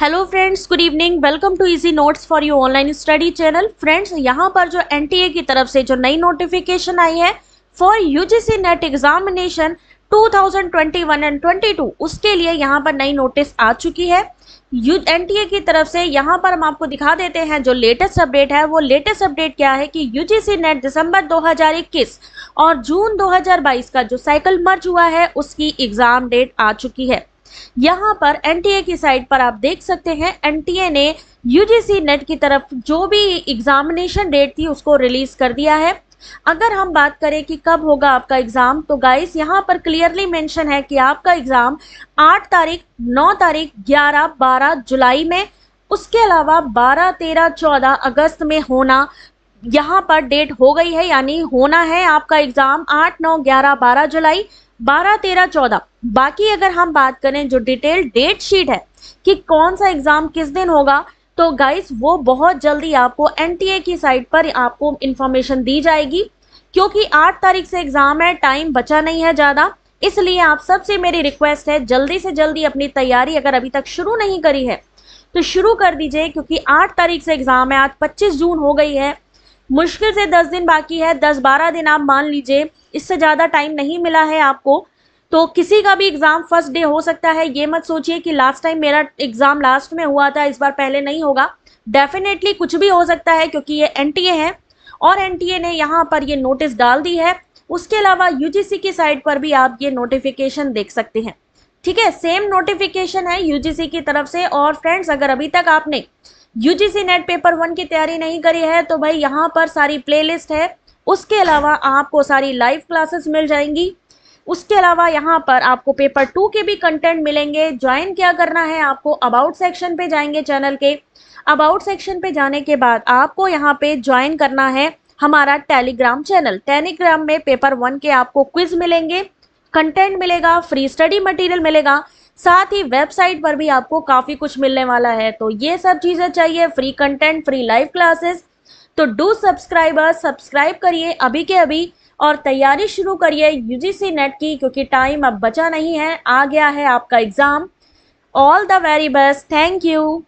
hello friends good evening welcome to easy notes for you online study channel friends यहां पर जो NTA की तरफ से जो नई नोटिफिकेशन आई है for UGC NET examination 2021 and 22 उसके लिए यहां पर नई नोटिस आ चुकी है यू एन की तरफ से यहां पर हम आपको दिखा देते हैं जो लेटेस्ट अपडेट है वो लेटेस्ट अपडेट क्या है कि सी नेट दिसंबर 2021 और जून 2022 का जो साइकिल मर्ज हुआ है उसकी एग्जाम डेट आ चुकी है यहाँ पर एनटीए की साइट पर आप देख सकते हैं एनटीए ने यूजीसी नेट की तरफ जो भी एग्जामिनेशन डेट थी उसको रिलीज कर दिया है अगर हम बात करें कि कब होगा आपका एग्ज़ाम तो गाइस यहाँ पर क्लियरली मेंशन है कि आपका एग्ज़ाम 8 तारीख 9 तारीख 11 12 जुलाई में उसके अलावा 12 13 14 अगस्त में होना यहाँ पर डेट हो गई है यानी होना है आपका एग्ज़ाम 8 9 11 12 जुलाई बारह तेरह चौदह बाकी अगर हम बात करें जो डिटेल डेट शीट है कि कौन सा एग्जाम किस दिन होगा तो गाइस वो बहुत जल्दी आपको एनटीए की साइट पर आपको इन्फॉर्मेशन दी जाएगी क्योंकि आठ तारीख से एग्जाम है टाइम बचा नहीं है ज़्यादा इसलिए आप सबसे मेरी रिक्वेस्ट है जल्दी से जल्दी अपनी तैयारी अगर अभी तक शुरू नहीं करी है तो शुरू कर दीजिए क्योंकि आठ तारीख से एग्ज़ाम है आज पच्चीस जून हो गई है मुश्किल से दस दिन बाकी है दस बारह दिन आप मान लीजिए इससे ज़्यादा टाइम नहीं मिला है आपको तो किसी का भी एग्ज़ाम फर्स्ट डे हो सकता है ये मत सोचिए कि लास्ट टाइम मेरा एग्ज़ाम लास्ट में हुआ था इस बार पहले नहीं होगा डेफिनेटली कुछ भी हो सकता है क्योंकि ये एन है और एन ने यहाँ पर ये नोटिस डाल दी है उसके अलावा यूजीसी की साइट पर भी आप ये नोटिफिकेशन देख सकते हैं ठीक है सेम नोटिफिकेशन है यूजीसी की तरफ से और फ्रेंड्स अगर अभी तक आपने यूजीसी नेट पेपर वन की तैयारी नहीं करी है तो भाई यहाँ पर सारी प्लेलिस्ट है उसके अलावा आपको सारी लाइव क्लासेस मिल जाएंगी उसके अलावा यहाँ पर आपको पेपर टू के भी कंटेंट मिलेंगे ज्वाइन क्या करना है आपको अबाउट सेक्शन पे जाएंगे चैनल के अबाउट सेक्शन पे जाने के बाद आपको यहाँ पे ज्वाइन करना है हमारा टेलीग्राम चैनल टेलीग्राम में पेपर वन के आपको क्विज मिलेंगे कंटेंट मिलेगा फ्री स्टडी मटेरियल मिलेगा साथ ही वेबसाइट पर भी आपको काफ़ी कुछ मिलने वाला है तो ये सब चीज़ें चाहिए free content free live classes तो डू सब्सक्राइबर सब्सक्राइब करिए अभी के अभी और तैयारी शुरू करिए यूजीसी नेट की क्योंकि टाइम अब बचा नहीं है आ गया है आपका exam all the very best thank you